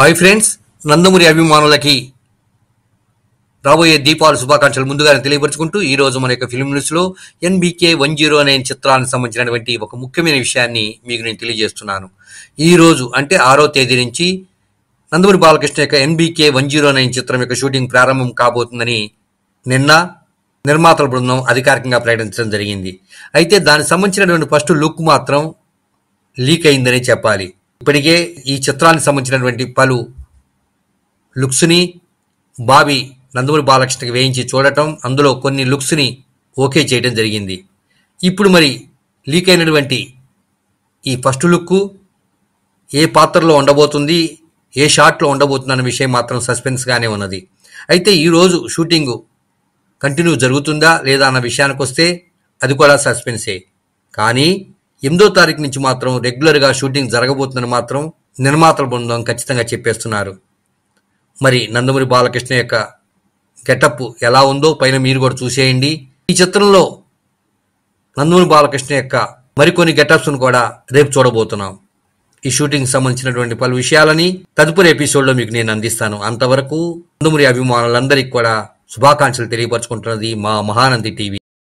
hi friends Nandamuri అభిమానులకి రాబోయే దీపావళి శుభాకాంక్షలు ముందుగానే తెలియపరుచుకుంటూ ఈ రోజు మన యొక్క ఫిలిం న్యూస్లో ఎన్బీకే వన్ జీరో నైన్ చిత్రానికి సంబంధించినటువంటి ఒక ముఖ్యమైన విషయాన్ని మీకు నేను తెలియజేస్తున్నాను ఈ రోజు అంటే ఆరో తేదీ నుంచి నందమూరి బాలకృష్ణ యొక్క ఎన్బికే వన్ జీరో నైన్ చిత్రం యొక్క షూటింగ్ ప్రారంభం కాబోతుందని నిన్న నిర్మాతల బృందం అధికారికంగా ప్రకటించడం జరిగింది అయితే దానికి సంబంధించినటువంటి ఫస్ట్ లుక్ మాత్రం లీక్ అయిందని చెప్పాలి ఇప్పటికే ఈ చిత్రానికి సంబంధించినటువంటి పలు లుక్స్ని బాబి నందమూరి బాలకృష్ణకి వేయించి చూడటం అందులో కొన్ని లుక్స్ని ఓకే చేయడం జరిగింది ఇప్పుడు మరి లీక్ అయినటువంటి ఈ ఫస్ట్ లుక్ ఏ పాత్రలో ఉండబోతుంది ఏ షాట్లో ఉండబోతుంది అన్న విషయం మాత్రం సస్పెన్స్గానే ఉన్నది అయితే ఈరోజు షూటింగ్ కంటిన్యూ జరుగుతుందా లేదా అన్న విషయానికి వస్తే అది కూడా సస్పెన్సే కానీ ఎనిమిదో తారీఖు నుంచి మాత్రం రెగ్యులర్గా షూటింగ్ జరగబోతుందని మాత్రం నిర్మాతల బృందం ఖచ్చితంగా చెప్పేస్తున్నారు మరి నందమూరి బాలకృష్ణ యొక్క గెటప్ ఎలా ఉందో పైన మీరు కూడా చూసేయండి ఈ చిత్రంలో నందమూరి బాలకృష్ణ యొక్క మరికొన్ని గెటప్స్ను కూడా రేపు చూడబోతున్నాం ఈ షూటింగ్ సంబంధించినటువంటి పలు విషయాలని తదుపరి ఎపిసోడ్లో మీకు నేను అందిస్తాను అంతవరకు నందమూరి అభిమానులందరికీ కూడా శుభాకాంక్షలు తెలియపరచుకుంటున్నది మా మహానంది టీవీ